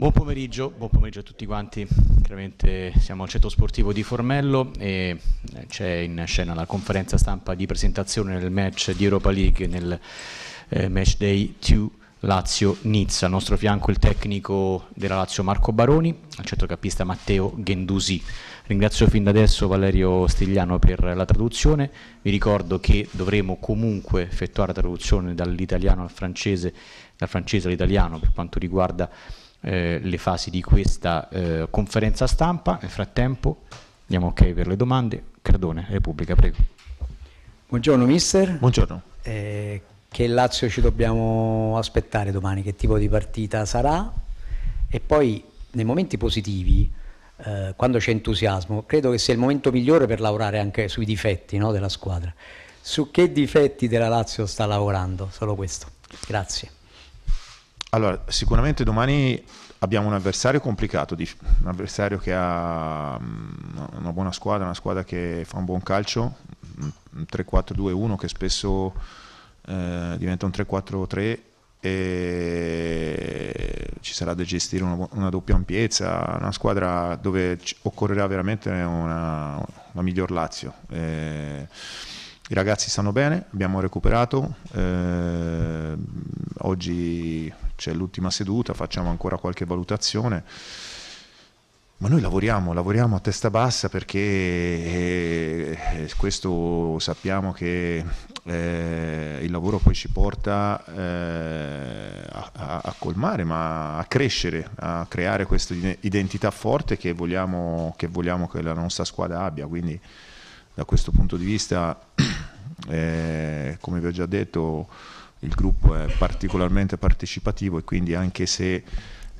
Buon pomeriggio, buon pomeriggio, a tutti quanti, chiaramente siamo al centro sportivo di Formello e eh, c'è in scena la conferenza stampa di presentazione del match di Europa League nel eh, match day 2 Lazio-Nizza, al nostro fianco il tecnico della Lazio Marco Baroni, al centrocampista Matteo Ghendusi. Ringrazio fin da adesso Valerio Stigliano per la traduzione, vi ricordo che dovremo comunque effettuare la traduzione dall'italiano al francese, dal francese all'italiano per quanto riguarda eh, le fasi di questa eh, conferenza stampa. Nel frattempo andiamo ok per le domande. Cardone, Repubblica, prego. Buongiorno mister. Buongiorno. Eh, che Lazio ci dobbiamo aspettare domani? Che tipo di partita sarà? E poi nei momenti positivi, eh, quando c'è entusiasmo, credo che sia il momento migliore per lavorare anche sui difetti no, della squadra. Su che difetti della Lazio sta lavorando? Solo questo. Grazie. Allora, sicuramente domani abbiamo un avversario complicato, un avversario che ha mm, una buona squadra, una squadra che fa un buon calcio, un 3-4-2-1 che spesso eh, diventa un 3-4-3 e ci sarà da gestire una, una, doppia ampiezza, una squadra dove occorrerà veramente una, una miglior Lazio. Eh, i ragazzi stanno bene, abbiamo recuperato, eh, oggi c'è l'ultima seduta, facciamo ancora qualche valutazione. Ma noi lavoriamo, lavoriamo a testa bassa perché eh, eh, questo sappiamo che eh, il lavoro poi ci porta eh, a, a, colmare, ma a crescere, a creare questa identità forte che vogliamo, che vogliamo che la nostra squadra abbia. Quindi da questo punto di vista, eh, come vi ho già detto, il gruppo è particolarmente partecipativo e quindi anche se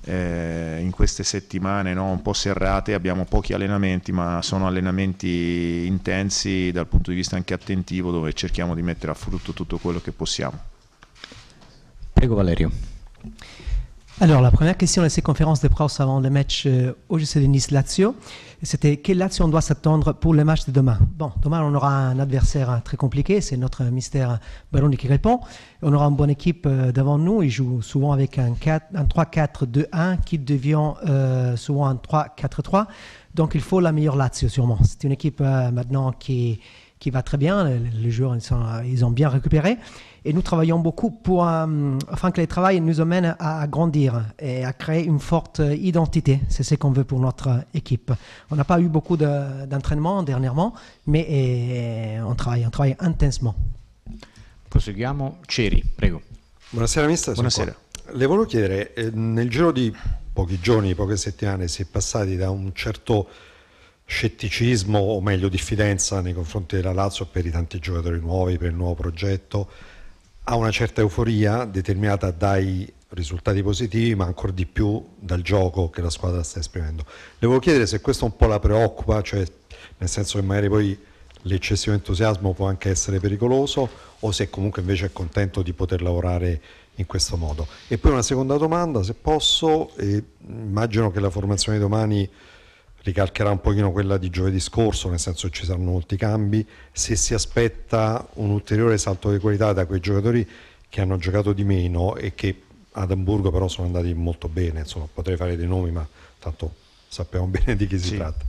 eh, in queste settimane no, un po' serrate abbiamo pochi allenamenti ma sono allenamenti intensi dal punto di vista anche attentivo dove cerchiamo di mettere a frutto tutto quello che possiamo. Prego Valerio. Alors, la première question de ces conférences de presse avant le match euh, au GC de Nice-Lazio, c'était quelle Lazio on doit s'attendre pour le match de demain Bon, demain, on aura un adversaire hein, très compliqué, c'est notre mystère hein, Baroni qui répond. On aura une bonne équipe euh, devant nous, ils jouent souvent avec un, 3-4-2-1 qui devient euh, souvent un 3-4-3. Donc, il faut la meilleure Lazio, sûrement. C'est une équipe maintenant qui, qui va très bien, les, joueurs ils ont bien récupéré. Et nous travaillons beaucoup pour, euh, afin que le travail nous amène à, à grandir et à créer une forte identité. C'est ce qu'on veut pour notre équipe. On n'a pas eu beaucoup d'entraînement dernièrement, mais eh, on, travaille, on travaille intensement. Proseguiamo. Ceri, prego. Buonasera, mister. Buonasera. Le volevo chiedere, eh, nel giro di pochi giorni, poche settimane, si è passati da un certo scetticismo o meglio diffidenza nei confronti della Lazio per i tanti giocatori nuovi, per il nuovo progetto, ha una certa euforia determinata dai risultati positivi, ma ancora di più dal gioco che la squadra sta esprimendo. Devo chiedere se questo un po' la preoccupa, cioè nel senso che magari poi l'eccessivo entusiasmo può anche essere pericoloso o se comunque invece è contento di poter lavorare in questo modo. E poi una seconda domanda, se posso, eh, immagino che la formazione di domani ricalcherà un pochino quella di giovedì scorso, nel senso che ci saranno molti cambi, se si aspetta un ulteriore salto di qualità da quei giocatori che hanno giocato di meno e che ad Hamburgo però sono andati molto bene, insomma potrei fare dei nomi ma tanto sappiamo bene di chi sì. si tratta.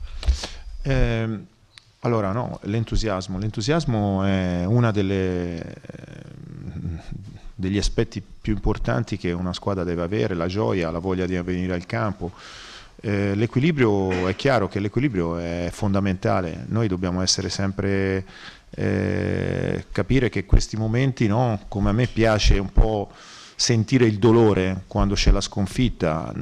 Eh, allora no, l'entusiasmo, l'entusiasmo è uno eh, degli aspetti più importanti che una squadra deve avere, la gioia, la voglia di venire al campo. Eh, l'equilibrio è chiaro che l'equilibrio è fondamentale, noi dobbiamo essere sempre eh, capire che questi momenti, no? come a me piace un po' sentire il dolore quando c'è la sconfitta, mh,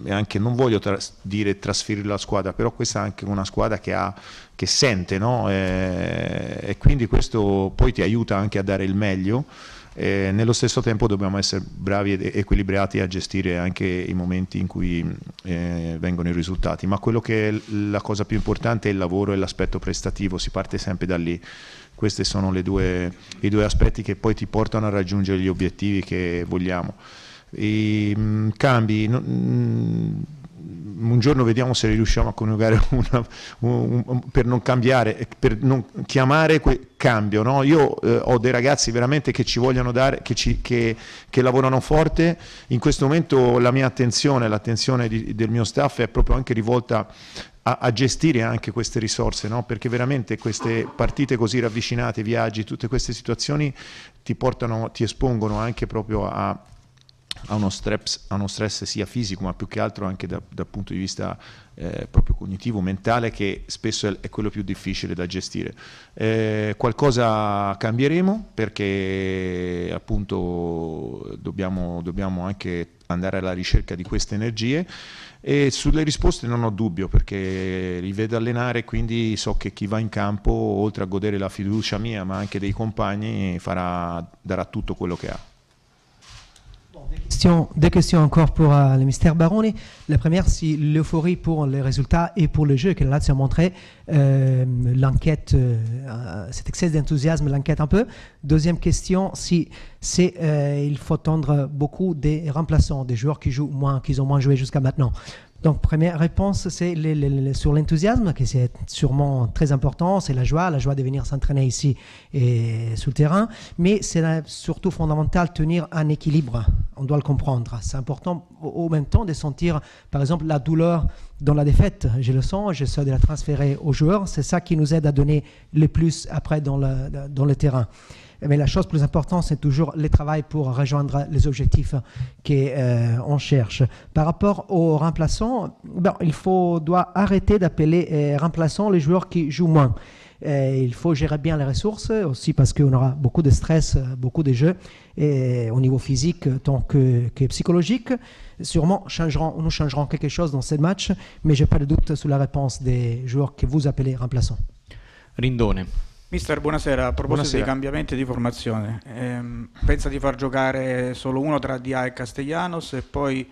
mm, e anche non voglio tra dire trasferire la squadra, però questa è anche una squadra che, ha, che sente no? e, eh, e quindi questo poi ti aiuta anche a dare il meglio. Eh, nello stesso tempo dobbiamo essere bravi ed equilibrati a gestire anche i momenti in cui mm, eh, vengono i risultati, ma quello che è la cosa più importante è il lavoro e l'aspetto prestativo, si parte sempre da lì. Questi sono due, i due aspetti che poi ti portano a raggiungere gli obiettivi che vogliamo. I mh, mm, cambi... mh, mm, un giorno vediamo se riusciamo a coniugare una, un, un, per non cambiare, eh, per non chiamare cambio. No? Io eh, ho dei ragazzi veramente che ci vogliono dare, che, ci, che, che lavorano forte. In questo momento la mia attenzione, l'attenzione di, del mio staff è proprio anche rivolta a, a, gestire anche queste risorse, no? perché veramente queste partite così ravvicinate, viaggi, tutte queste situazioni ti portano, ti espongono anche proprio a, a uno, stress, a uno stress sia fisico ma più che altro anche dal da punto di vista eh, proprio cognitivo, mentale, che spesso è, è quello più difficile da gestire. Eh, qualcosa cambieremo perché appunto dobbiamo, dobbiamo anche andare alla ricerca di queste energie e sulle risposte non ho dubbio perché li vedo allenare quindi so che chi va in campo oltre a godere la fiducia mia ma anche dei compagni farà, darà tutto quello che ha. Des questions encore pour euh, le mystère Baroni. La première, si l'euphorie pour les résultats et pour le jeu que la Lazio montré, euh, l'enquête, euh, cet excès d'enthousiasme l'enquête un peu. Deuxième question, si c'est il faut attendre beaucoup des remplaçants, des joueurs qui jouent moins, qui ont moins joué jusqu'à maintenant. Donc, première réponse, c'est sur l'enthousiasme, qui c'est sûrement très important, c'est la joie, la joie de venir s'entraîner ici et sur le terrain, mais c'est surtout fondamental tenir un équilibre, on doit le comprendre. C'est important au même temps de sentir, par exemple, la douleur dans la défaite, J'ai le sens, j'essaie de la transférer aux joueurs, c'est ça qui nous aide à donner le plus après dans le terrain mais la chose plus importante, c'est toujours le travail pour rejoindre les objectifs qu'on euh, cherche. Par rapport aux remplaçants, ben, il faut, doit arrêter d'appeler euh, remplaçants les joueurs qui jouent moins. Euh, il faut gérer bien les ressources aussi parce qu'on aura beaucoup de stress, beaucoup de jeux et au niveau physique tant que, psychologique. Sûrement, nous changerons quelque chose dans ces matchs, mais je n'ai pas de doute sur la réponse des joueurs que vous appelez remplaçants. Rindone. Mister, buonasera. A proposito buonasera. di cambiamenti di formazione, ehm, pensa di far giocare solo uno tra Dia e Castellanos e poi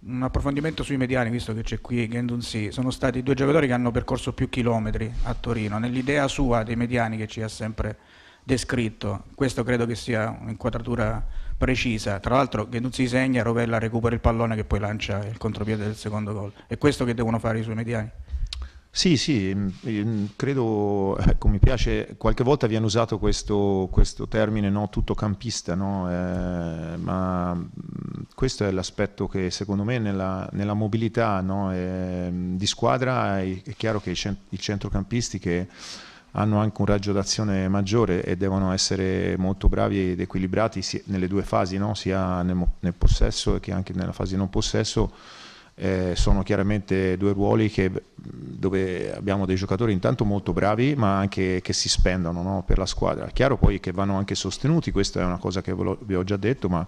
un approfondimento sui mediani, visto che c'è qui Gendunsi. Sono stati due giocatori che hanno percorso più chilometri a Torino. Nell'idea sua dei mediani che ci ha sempre descritto, questo credo che sia un'inquadratura precisa. Tra l'altro Gendunsi segna, Rovella recupera il pallone che poi lancia il contropiede del secondo gol. È questo che devono fare i suoi mediani? Sì, sì, mm, mm, credo, ecco, mi piace, qualche volta viene usato questo, questo termine no, campista, no? Eh, ma mm, questo è l'aspetto che secondo me nella, nella mobilità no, eh, di squadra è, è chiaro che i, cent i centrocampisti che hanno anche un raggio d'azione maggiore e devono essere molto bravi ed equilibrati nelle due fasi, no? sia nel, nel, possesso che anche nella fase non possesso eh, sono chiaramente due ruoli che, mm, dove abbiamo dei giocatori intanto molto bravi ma anche che si spendono no, per la squadra. Chiaro poi che vanno anche sostenuti, questa è una cosa che vi ho già detto, ma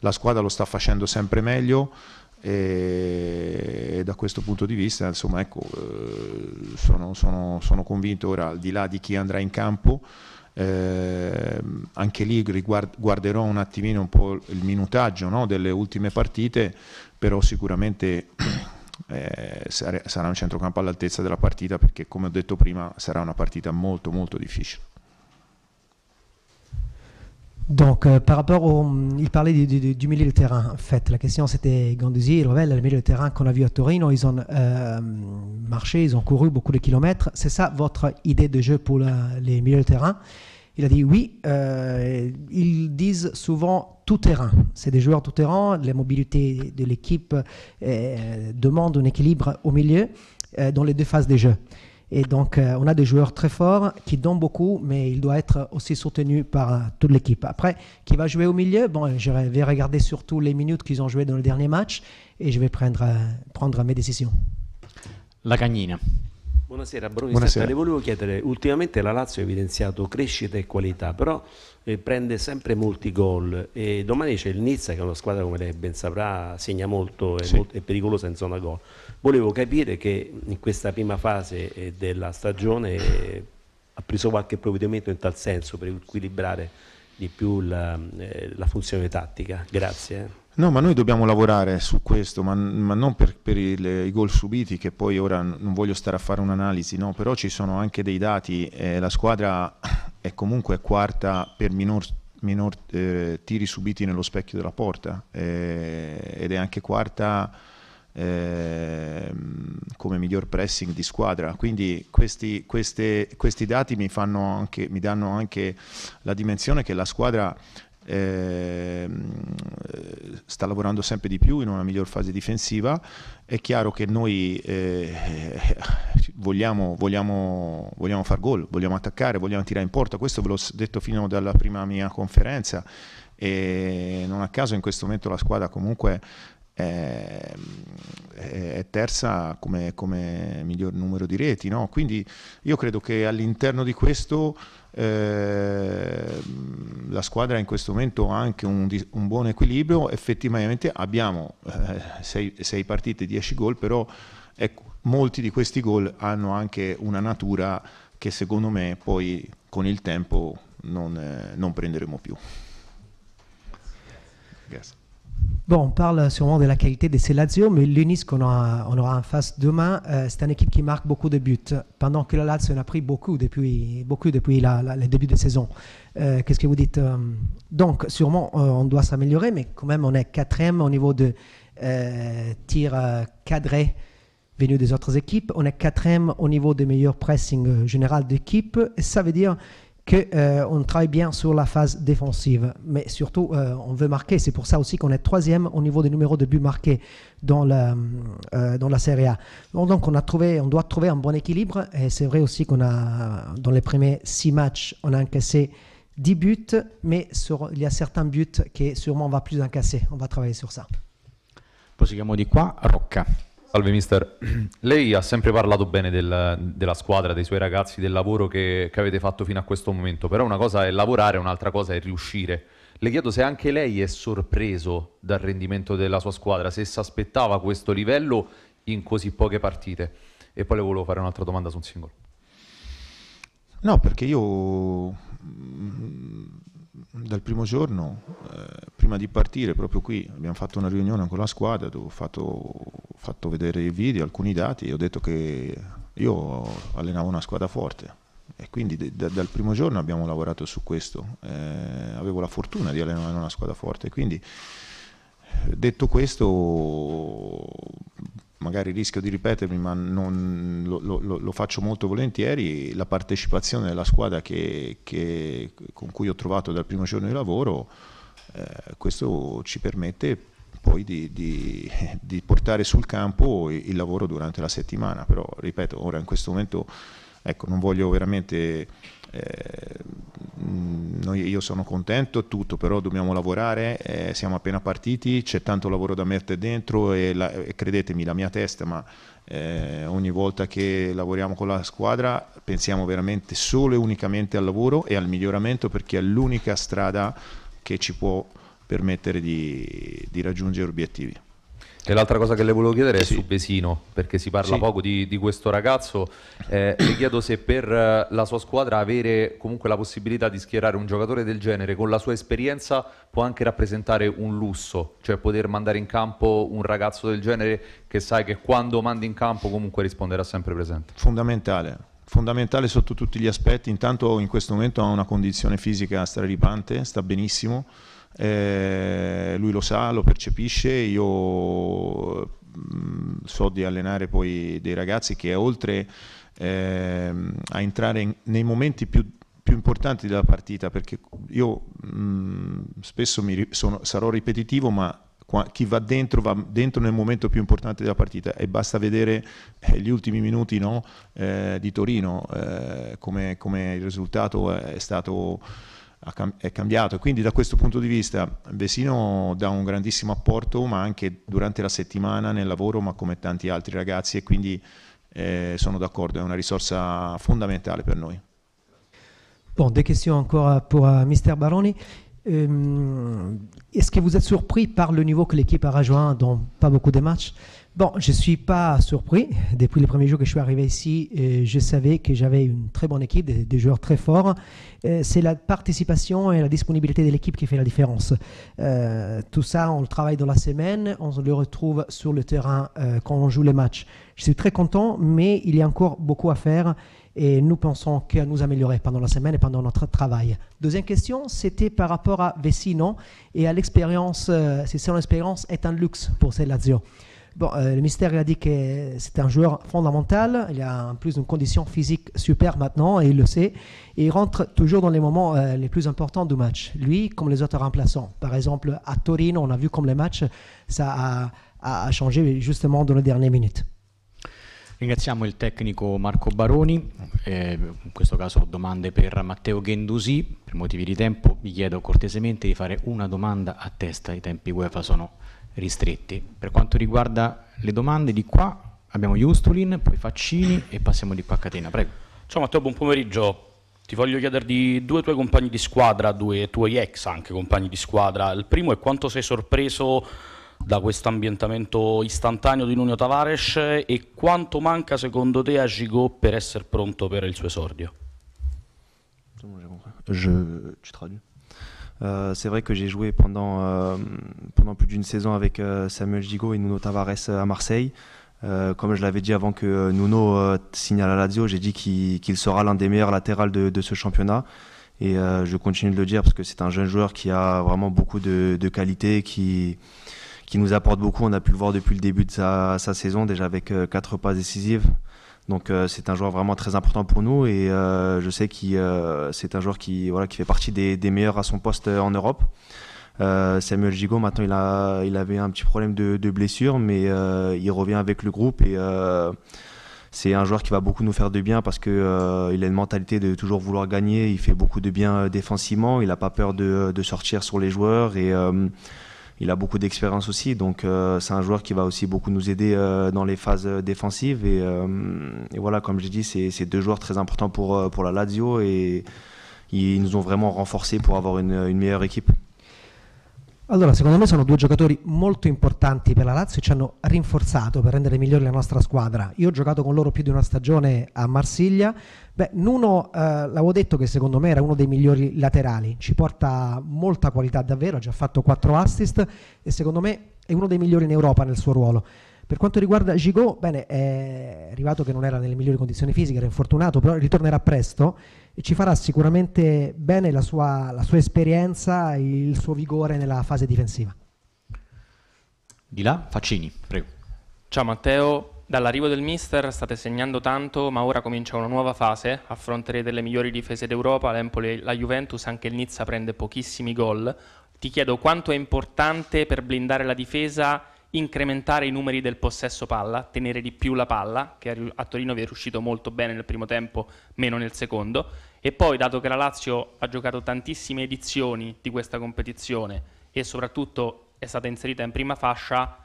la squadra lo sta facendo sempre meglio e da questo punto di vista insomma, ecco, eh, sono, sono, sono, convinto ora al di là di chi andrà in campo eh, anche lì guarderò un attimino un po' il minutaggio no, delle ultime partite però sicuramente eh, sarà un centrocampo all'altezza della partita perché come ho detto prima sarà una partita molto molto difficile. Donc, euh, par rapport au. Mm, il parlait du, milieu de terrain, en fait. La question, c'était Ganduzi et le milieu de terrain qu'on a vu à Torino. Ils ont euh, marché, ils ont couru beaucoup de kilomètres. C'est ça votre idée de jeu pour la, les milieux de terrain il a dit oui, euh, ils disent souvent tout terrain. C'est des joueurs tout terrain. La mobilité de l'équipe euh, demande un équilibre au milieu euh, dans les deux phases des jeux. Et donc, on a des joueurs très forts qui donnent beaucoup, mais il doit être aussi soutenu par toute l'équipe. Après, qui va jouer au milieu Bon, je vais regarder surtout les minutes qu'ils ont jouées dans le dernier match et je vais prendre, prendre mes décisions. La Cagnina. Buonasera, Buonasera. le volevo chiedere, ultimamente la Lazio ha evidenziato crescita e qualità, però eh, prende sempre molti gol e domani c'è il Nizza che è una squadra come lei ben saprà segna molto, è, sì. molto, è pericolosa in zona gol. Volevo capire che in questa prima fase eh, della stagione eh, ha preso qualche provvedimento in tal senso per equilibrare di più la, eh, la funzione tattica. Grazie. Eh. No, ma noi dobbiamo lavorare su questo, ma, ma non per, per il, i gol subiti, che poi ora non voglio stare a fare un'analisi, no, però ci sono anche dei dati, eh, la squadra è comunque quarta per minor, minor eh, tiri subiti nello specchio della porta eh, ed è anche quarta ehm, come miglior pressing di squadra. Quindi questi, queste, questi dati mi, fanno anche, mi danno anche la dimensione che la squadra eh, sta lavorando sempre di più in una miglior fase difensiva. È chiaro che noi eh, vogliamo, vogliamo, vogliamo far gol, vogliamo attaccare, vogliamo tirare in porta. Questo ve l'ho detto fino dalla prima mia conferenza e non a caso in questo momento la squadra comunque è, è terza come, come, miglior numero di reti. No? Quindi io credo che all'interno di questo ehm, la squadra in questo momento ha anche un, un buon equilibrio, effettivamente abbiamo eh, sei, eh, partite, dieci gol, però ecco, molti di questi gol hanno anche una natura che secondo me poi con il tempo non, eh, non prenderemo più. Grazie. Bon, on parle sûrement de la qualité de ces Lazio, mais l'Unis qu'on aura en face demain, euh, c'est une équipe qui marque beaucoup de buts, pendant que la Lazio en a pris beaucoup depuis, beaucoup depuis le début de saison. Euh, qu'est-ce que vous dites euh, Donc, sûrement, on doit s'améliorer, mais quand même, on est quatrième au niveau de tir tirs cadrés venus des autres équipes. On est quatrième au niveau de meilleurs pressing général d'équipe. et Ça veut dire qu'on euh, travaille bien sur la phase défensive. Mais surtout, euh, on veut marquer. C'est pour ça aussi qu'on est troisième au niveau des numéros de buts marqués dans la, euh, dans la Serie A. Donc, on, a trouvé, on doit trouver un bon équilibre. Et c'est vrai aussi qu'on a, dans les premiers six matchs, on a encaissé 10 buts, mais il y a certains buts qui sûrement on va plus encaisser. On va travailler sur ça. Proseguiamo di qua, Rocca. Salve mister, lei ha sempre parlato bene del, della squadra, dei suoi ragazzi, del lavoro che, che, avete fatto fino a questo momento, però una cosa è lavorare, un'altra cosa è riuscire. Le chiedo se anche lei è sorpreso dal rendimento della sua squadra, se si aspettava questo livello in così poche partite. E poi le volevo fare un'altra domanda su un singolo. No, perché io mm, dal primo giorno, eh, prima di partire, proprio qui, abbiamo fatto una riunione con la squadra dove ho fatto fatto vedere i video, alcuni dati e ho detto che io allenavo una squadra forte e quindi da, dal primo giorno abbiamo lavorato su questo. Eh, avevo la fortuna di allenare una squadra forte, quindi detto questo magari rischio di ripetermi ma non, lo, lo, lo, faccio molto volentieri la partecipazione della squadra che, che, con cui ho trovato dal primo giorno di lavoro eh, questo ci permette poi di, di, di, portare sul campo il lavoro durante la settimana, però ripeto, ora in questo momento ecco, non voglio veramente, eh, noi, io sono contento, tutto, però dobbiamo lavorare, eh, siamo appena partiti, c'è tanto lavoro da mettere dentro e, la, e credetemi la mia testa, ma eh, ogni volta che lavoriamo con la squadra pensiamo veramente solo e unicamente al lavoro e al miglioramento perché è l'unica strada che ci può permettere di, di raggiungere obiettivi. E l'altra cosa che le volevo chiedere è su Besino, perché si parla sì. poco di, di, questo ragazzo. Eh, le chiedo se per eh, la sua squadra avere comunque la possibilità di schierare un giocatore del genere con la sua esperienza può anche rappresentare un lusso, cioè poter mandare in campo un ragazzo del genere che sai che quando mandi in campo comunque risponderà sempre presente. Fondamentale, fondamentale sotto tutti gli aspetti. Intanto in questo momento ha una condizione fisica straripante, sta benissimo eh, lui lo sa, lo percepisce, io mh, mm, so di allenare poi dei ragazzi che oltre eh, a entrare in, nei momenti più più importanti della partita perché io mh, mm, spesso mi, sono, sarò ripetitivo ma qua, chi va dentro va dentro nel momento più importante della partita e basta vedere eh, gli ultimi minuti no, eh, di Torino eh, come, come, il risultato è stato è cambiato. Quindi da questo punto di vista Vesino dà un grandissimo apporto, ma anche durante la settimana nel lavoro, ma come tanti altri ragazzi, e quindi eh, sono d'accordo, è una risorsa fondamentale per noi. Bon, des questions ancora per uh, Mister Baroni. Euh, Est-ce que vous êtes surpris par le niveau que l'équipe a rejoint dans pas beaucoup de matchs Bon, je ne suis pas surpris. Depuis le premier jour que je suis arrivé ici, euh, je savais que j'avais une très bonne équipe, des, joueurs très forts. Euh, c'est la participation et la disponibilité de l'équipe qui fait la différence. Euh, tout ça, on le travaille dans la semaine, on le retrouve sur le terrain quand on joue les matchs. Je suis très content, mais il y a encore beaucoup à faire et nous pensons qu'à nous améliorer pendant la semaine et pendant notre travail. Deuxième question, c'était par rapport à Vecino et à l'expérience, si son expérience est un luxe pour ces Lazio. Euh, le mystère il a dit que c'est un joueur fondamental. Il a en plus une condition physique super maintenant et il le sait. Et il rentre toujours dans les moments euh, les plus importants du match. Lui, comme les autres remplaçants. Par exemple, à Torino, on a vu comme les matchs, ça a, changé justement dans les dernières minutes. Ringraziamo il tecnico Marco Baroni, eh, in questo caso domande per Matteo Gendusi, per motivi di tempo vi chiedo cortesemente di fare una domanda a testa, i tempi UEFA sono ristretti. Per quanto riguarda le domande, di qua abbiamo Justulin, poi Faccini e passiamo di qua a Catena. Prego. Ciao Matteo, buon pomeriggio. Ti voglio chiedere di due tuoi compagni di squadra, due tuoi ex anche compagni di squadra. Il primo è quanto sei sorpreso da questo ambientamento istantaneo di Nuno Tavares e quanto manca secondo te a Gigo per essere pronto per il suo esordio? Je, tu traduis Euh, c'est vrai que j'ai joué pendant, euh, plus d'une saison avec euh, Samuel Gigot et Nuno Tavares à Marseille. comme je l'avais dit avant que Nuno signale à la Lazio, j'ai dit qu'il sera l'un des meilleurs latérales de, ce championnat. Et je continue de le dire parce que c'est un jeune joueur qui a vraiment beaucoup de, qualités, qualité, qui, nous apporte beaucoup. On a pu le voir depuis le début de sa, sa saison, déjà avec quatre passes décisives, donc euh, c'est un joueur vraiment très important pour nous et euh, je sais que euh, c'est un joueur qui, voilà, qui fait partie des, meilleurs à son poste en Europe. Samuel Gigot, maintenant, il, a, il avait un petit problème de, blessure, mais il revient avec le groupe et c'est un joueur qui va beaucoup nous faire de bien parce qu'il a une mentalité de toujours vouloir gagner. Il fait beaucoup de bien défensivement, il n'a pas peur de, de, sortir sur les joueurs et il a beaucoup d'expérience aussi, donc euh, c'est un joueur qui va aussi beaucoup nous aider euh, dans les phases euh, défensives. Et, voilà, comme j'ai dit, c'est deux joueurs très importants pour, pour la Lazio et ils nous ont vraiment renforcés pour avoir une, une meilleure équipe. Allora, secondo me sono due giocatori molto importanti per la Lazio e ci hanno rinforzato per rendere migliore la nostra squadra. Io ho giocato con loro più di una stagione a Marsiglia, Beh, Nuno, eh, l'avevo detto che secondo me era uno dei migliori laterali, ci porta molta qualità davvero, ha già fatto 4 assist e secondo me è uno dei migliori in Europa nel suo ruolo. Per quanto riguarda Gigot, bene, è arrivato che non era nelle migliori condizioni fisiche, era infortunato, però ritornerà presto e ci farà sicuramente bene la sua, la sua esperienza, il suo vigore nella fase difensiva. Di là, Faccini, prego. Ciao Matteo, Dall'arrivo del mister state segnando tanto, ma ora comincia una nuova fase. Affronterete le migliori difese d'Europa, l'Empoli, la Juventus, anche il Nizza prende pochissimi gol. Ti chiedo quanto è importante per blindare la difesa incrementare i numeri del possesso palla, tenere di più la palla, che a Torino vi è riuscito molto bene nel primo tempo, meno nel secondo. E poi, dato che la Lazio ha giocato tantissime edizioni di questa competizione e soprattutto è stata inserita in prima fascia,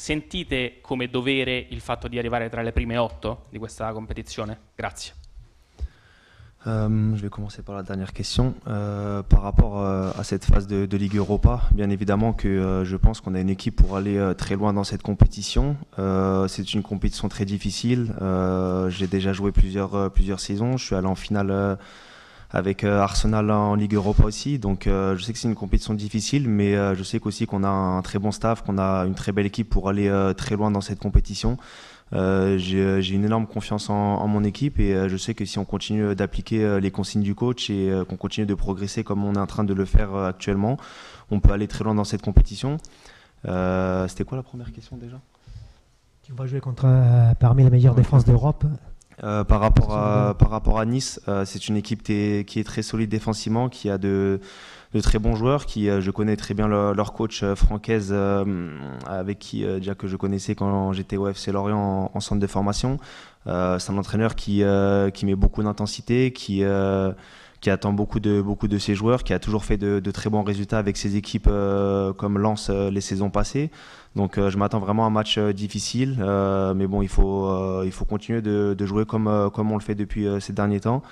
sentite come dovere il fatto di arrivare tra le prime otto di questa compétition Grazie. Euh, je vais commencer par la dernière question. Euh, par rapport euh, à cette phase de, Ligue Europa, bien évidemment que je pense qu'on a une équipe pour aller très loin dans cette compétition. c'est une compétition très difficile. J'ai déjà joué plusieurs, plusieurs saisons. Je suis allé en finale avec euh, Arsenal en Ligue Europa aussi. Donc euh, je sais que c'est une compétition difficile, mais euh, je sais aussi qu'on a un très bon staff, qu'on a une très belle équipe pour aller très loin dans cette compétition. j'ai une énorme confiance en, mon équipe et je sais que si on continue d'appliquer les consignes du coach et qu'on continue de progresser comme on est en train de le faire actuellement, on peut aller très loin dans cette compétition. C'était quoi la première question déjà Tu vas jouer contre parmi les meilleures défenses d'Europe. Euh, par, rapport à, par rapport à Nice, euh, c'est une équipe qui est très solide défensivement, qui a de, de très bons joueurs, qui euh, je connais très bien leur, coach francaise, avec qui déjà que je connaissais quand j'étais au FC Lorient en, centre de formation. c'est un entraîneur qui, qui met beaucoup d'intensité, qui qui attend beaucoup de, beaucoup de ses joueurs, qui a toujours fait de, très bons résultats avec ses équipes euh, comme Lens euh, les saisons passées. Donc euh, je m'attends vraiment à un match difficile, mais bon, il faut, il faut continuer de, jouer comme, comme on le fait depuis ces derniers temps.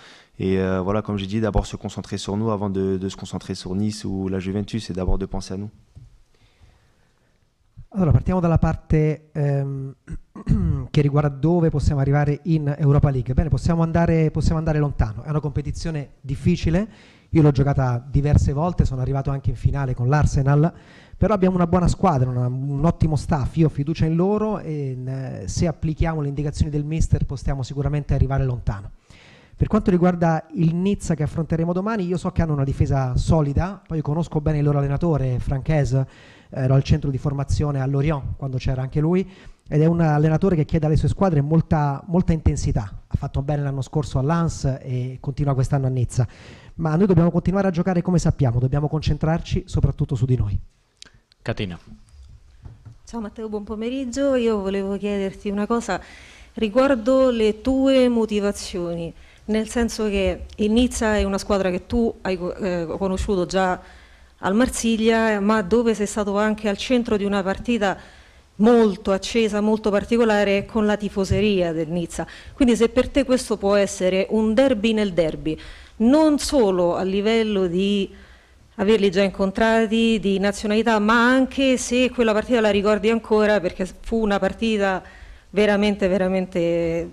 Et voilà, comme j'ai dit, d'abord se concentrer sur nous avant de, se concentrer sur Nice ou la Juventus et d'abord de penser à nous. Alors partiamo la parte partie. Ehm, che riguarda dove possiamo arrivare in Europa League. Bene, possiamo andare, possiamo andare lontano, è una competizione difficile, io l'ho giocata diverse volte, sono arrivato anche in finale con l'Arsenal, però abbiamo una buona squadra, una, un ottimo staff, io ho fiducia in loro e eh, se applichiamo le indicazioni del mister possiamo sicuramente arrivare lontano. Per quanto riguarda il Nizza che affronteremo domani, io so che hanno una difesa solida, poi conosco bene il loro allenatore, Franchese, ero al centro di formazione a Lorient quando c'era anche lui, ed è un allenatore che chiede alle sue squadre molta, molta intensità. Ha fatto bene l'anno scorso all'Ans e continua quest'anno a Nizza. Ma noi dobbiamo continuare a giocare come sappiamo, dobbiamo concentrarci soprattutto su di noi. Catena. Ciao Matteo, buon pomeriggio. Io volevo chiederti una cosa riguardo le tue motivazioni, nel senso che il Nizza è una squadra che tu hai eh, conosciuto già al Marsiglia, ma dove sei stato anche al centro di una partita molto accesa, molto particolare con la tifoseria del Nizza. Quindi se per te questo può essere un derby nel derby, non solo a livello di averli già incontrati, di nazionalità, ma anche se quella partita la ricordi ancora perché fu una partita veramente, veramente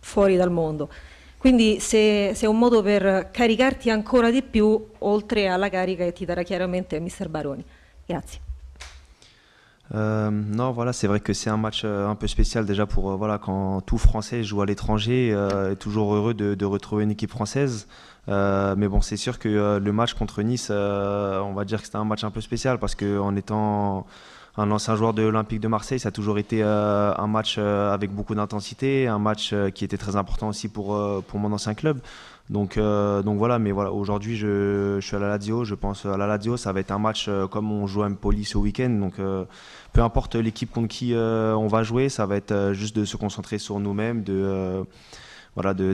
fuori dal mondo. Quindi se, se è un modo per caricarti ancora di più, oltre alla carica che ti darà chiaramente Mister Baroni. Grazie. Euh, non, voilà, c'est vrai que c'est un match euh, un peu spécial déjà pour euh, voilà quand tout Français joue à l'étranger, est toujours heureux de, retrouver une équipe française. mais bon, c'est sûr que le match contre Nice, on va dire que c'était un match un peu spécial parce qu'en étant un ancien joueur de l'Olympique de Marseille, ça a toujours été un match avec beaucoup d'intensité, un match qui était très important aussi pour pour mon ancien club. Donc, euh, donc voilà, mais voilà, aujourd'hui je, suis à la Lazio, je pense euh, à la Lazio, ça va être un match euh, comme on joue à Empoli ce week-end, donc peu importe l'équipe contre qui on va jouer, ça va être juste de se concentrer sur nous-mêmes, de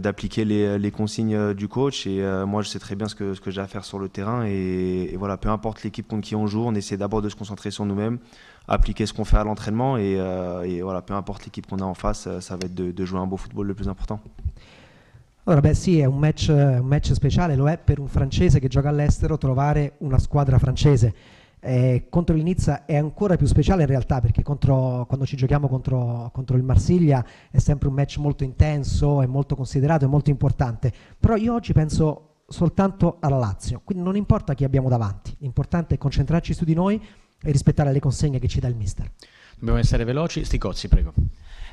d'appliquer les, consignes du coach et moi je sais très bien ce que, j'ai à faire sur le terrain et, voilà, peu importe l'équipe contre qui on joue, on essaie d'abord de se concentrer sur nous-mêmes, appliquer ce qu'on fait à l'entraînement et, voilà, peu importe l'équipe qu'on a en face, ça va être de jouer un beau football le plus important. Allora, beh, sì, è un match, un match speciale, lo è per un francese che gioca all'estero trovare una squadra francese. Eh, contro il Nizza è ancora più speciale in realtà perché contro, quando ci giochiamo contro, contro, il Marsiglia è sempre un match molto intenso, è molto considerato, è molto importante. Però io oggi penso soltanto alla Lazio, quindi non importa chi abbiamo davanti, l'importante è concentrarci su di noi e rispettare le consegne che ci dà il mister. Dobbiamo essere veloci, Sticozzi prego.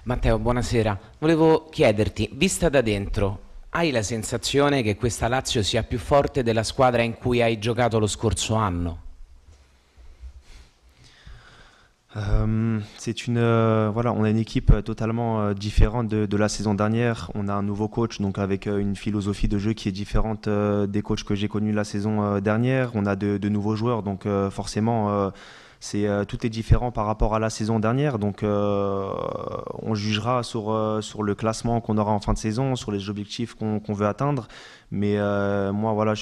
Matteo, buonasera. Volevo chiederti, vista da dentro, Hai la sensazione che questa Lazio sia più forte della squadra in cui hai giocato lo scorso anno? Ehm, c'est une euh, voilà, on a une équipe euh, totalement euh, différente de, la saison dernière. On a un nouveau coach, donc avec une philosophie de jeu qui est différente des coachs que j'ai connus la saison dernière. On a de, de nouveaux joueurs, donc forcément euh, tout est différent par rapport à la saison dernière. Donc, euh, on jugera euh, sur, le classement qu'on aura en fin de saison, sur les objectifs qu'on veut atteindre. Mais moi, voilà, je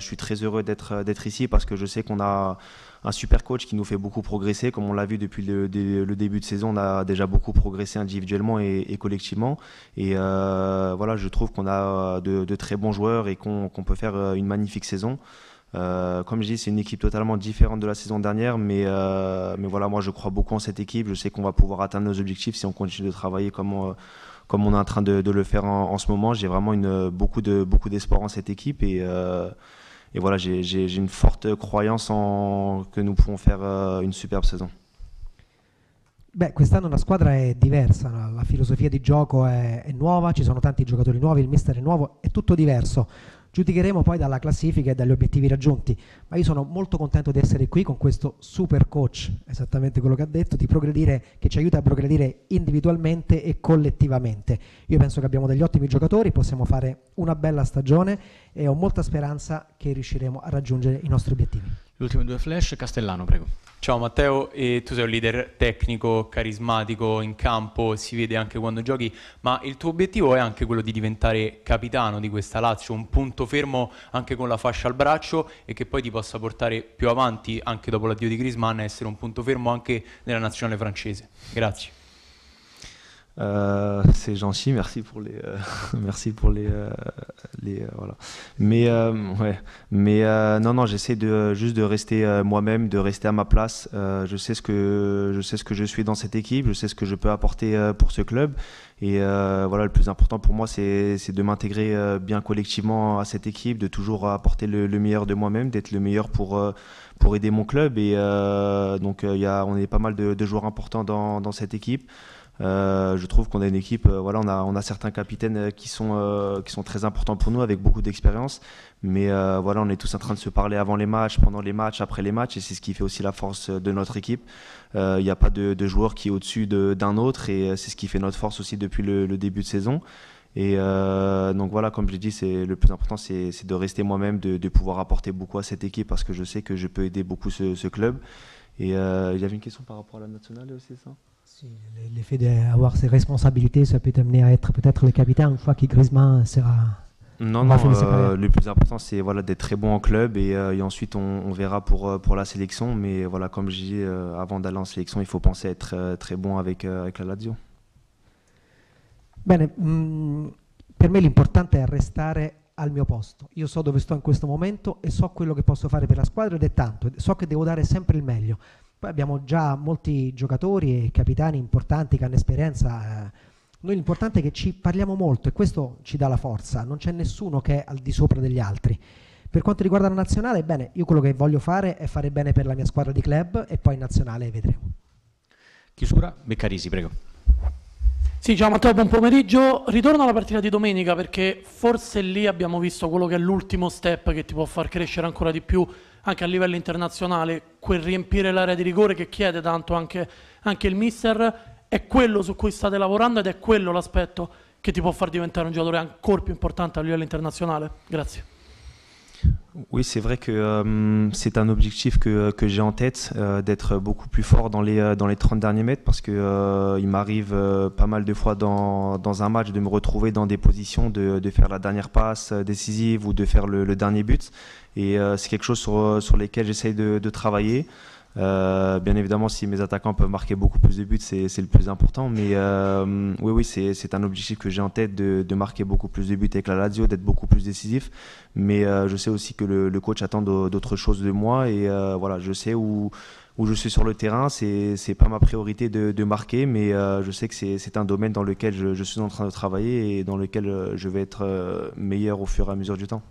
suis, très heureux d'être ici parce que je sais qu'on a un super coach qui nous fait beaucoup progresser. Comme on l'a vu depuis le, début de saison, on a déjà beaucoup progressé individuellement et, collectivement. Et voilà, je trouve qu'on a de, très bons joueurs et qu'on peut faire une magnifique saison. Euh, comme je dis, c'est une équipe totalement différente de la saison dernière, mais, euh, mais voilà, moi je crois beaucoup en cette équipe. Je sais qu'on va pouvoir atteindre nos objectifs si on continue de travailler comme on, euh, comme on est en train de, le faire en, ce moment. J'ai vraiment une, beaucoup, de, beaucoup d'espoir en cette équipe et, voilà, j'ai, une forte croyance en, que nous pouvons faire une superbe saison. Beh, quest'anno la squadra è diversa, la filosofia di gioco è, è nuova, ci sono tanti giocatori nuovi, il mister è nuovo, è tutto diverso. Giudicheremo poi dalla classifica e dagli obiettivi raggiunti, ma io sono molto contento di essere qui con questo super coach, esattamente quello che ha detto, di progredire, che ci aiuta a progredire individualmente e collettivamente. Io penso che abbiamo degli ottimi giocatori, possiamo fare una bella stagione e ho molta speranza che riusciremo a raggiungere i nostri obiettivi. Gli ultimi due flash, Castellano, prego. Ciao Matteo, eh, tu sei un leader tecnico, carismatico in campo, si vede anche quando giochi, ma il tuo obiettivo è anche quello di diventare capitano di questa Lazio, un punto fermo anche con la fascia al braccio e che poi ti possa portare più avanti, anche dopo l'addio di Grisman, a essere un punto fermo anche nella nazionale francese. Grazie. Euh, c'est gentil, merci pour les, euh, merci pour les, euh, les voilà. Mais ouais, mais non non, j'essaie de juste de rester moi-même, de rester à ma place. je sais ce que je sais ce que je suis dans cette équipe, je sais ce que je peux apporter pour ce club. Et voilà, le plus important pour moi, c'est de m'intégrer bien collectivement à cette équipe, de toujours apporter le, meilleur de moi-même, d'être le meilleur pour pour aider mon club. Et donc il y a, on est pas mal de, de joueurs importants dans, dans cette équipe. Euh, je trouve qu'on a une équipe, euh, voilà, on a, on a certains capitaines euh, qui sont, qui sont très importants pour nous, avec beaucoup d'expérience. Mais voilà, on est tous en train de se parler avant les matchs, pendant les matchs, après les matchs, et c'est ce qui fait aussi la force de notre équipe. Il n'y a pas de, joueur qui est au-dessus d'un autre, et c'est ce qui fait notre force aussi depuis le, début de saison. Et donc voilà, comme je l'ai dit, c'est le plus important, c'est de rester moi-même, de, pouvoir apporter beaucoup à cette équipe parce que je sais que je peux aider beaucoup ce, club. Et il y avait une question par rapport à la nationale aussi, ça le fait d'avoir ses responsabilités, ça peut amener à être peut-être le capitaine une fois que Griezmann sera. Non, non, euh, le plus important c'est voilà, d'être très bon en club et, euh, ensuite on, verra pour, euh, pour la sélection. Mais voilà, comme je dis, avant d'aller en sélection, il faut penser à être très bon avec, avec la Lazio. Bene, mm, per me l'importante è restare al mio posto. Io so dove sto in questo momento e so quello che posso fare per la squadra ed è tanto, so che devo dare sempre il meglio. Poi abbiamo già molti giocatori e capitani importanti che hanno esperienza. Eh. Noi l'importante è che ci parliamo molto e questo ci dà la forza, non c'è nessuno che è al di sopra degli altri. Per quanto riguarda la nazionale, bene, io quello che voglio fare è fare bene per la mia squadra di club e poi in nazionale vedremo. Chiusura, Beccarisi, prego. Sì, ciao Matteo, buon pomeriggio. Ritorno alla partita di domenica perché forse lì abbiamo visto quello che è l'ultimo step che ti può far crescere ancora di più anche a livello internazionale, quel riempire l'area di rigore che chiede tanto anche, anche il mister, è quello su cui state lavorando ed è quello l'aspetto che ti può far diventare un giocatore ancora più importante a livello internazionale. Grazie. Oui, c'est vrai que euh, c'est un objectif que, j'ai en tête, euh, d'être beaucoup plus fort dans les, euh, dans les 30 derniers mètres, parce qu'il il m'arrive pas mal de fois dans, un match de me retrouver dans des positions de, de faire la dernière passe décisive ou de faire le, dernier but. Et c'est quelque chose sur, lequel j'essaye de, travailler. Euh, bien évidemment, si mes attaquants peuvent marquer beaucoup plus de buts, c'est le plus important. Mais euh, oui, oui, c'est un objectif que j'ai en tête de, marquer beaucoup plus de buts avec la Lazio, d'être beaucoup plus décisif. Mais euh, je sais aussi que le, coach attend d'autres choses de moi et voilà, je sais où, où je suis sur le terrain. C'est n'est pas ma priorité de, marquer, mais je sais que c'est un domaine dans lequel je, suis en train de travailler et dans lequel je vais être meilleur au fur et à mesure du temps.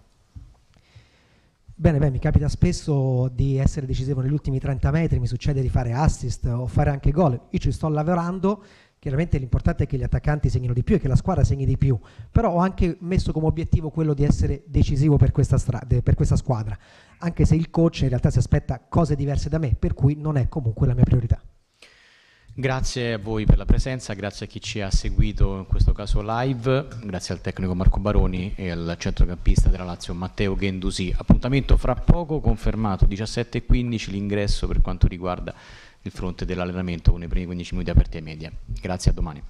Bene, beh, mi capita spesso di essere decisivo negli ultimi 30 metri, mi succede di fare assist o fare anche gol. Io ci sto lavorando, chiaramente l'importante è che gli attaccanti segnino di più e che la squadra segni di più, però ho anche messo come obiettivo quello di essere decisivo per questa, per questa squadra, anche se il coach in realtà si aspetta cose diverse da me, per cui non è comunque la mia priorità. Grazie a voi per la presenza, grazie a chi ci ha seguito in questo caso live, grazie al tecnico Marco Baroni e al centrocampista della Lazio Matteo Ghendusi. Appuntamento fra poco confermato 17.15 l'ingresso per quanto riguarda il fronte dell'allenamento con i primi 15 minuti aperti ai media. Grazie a domani.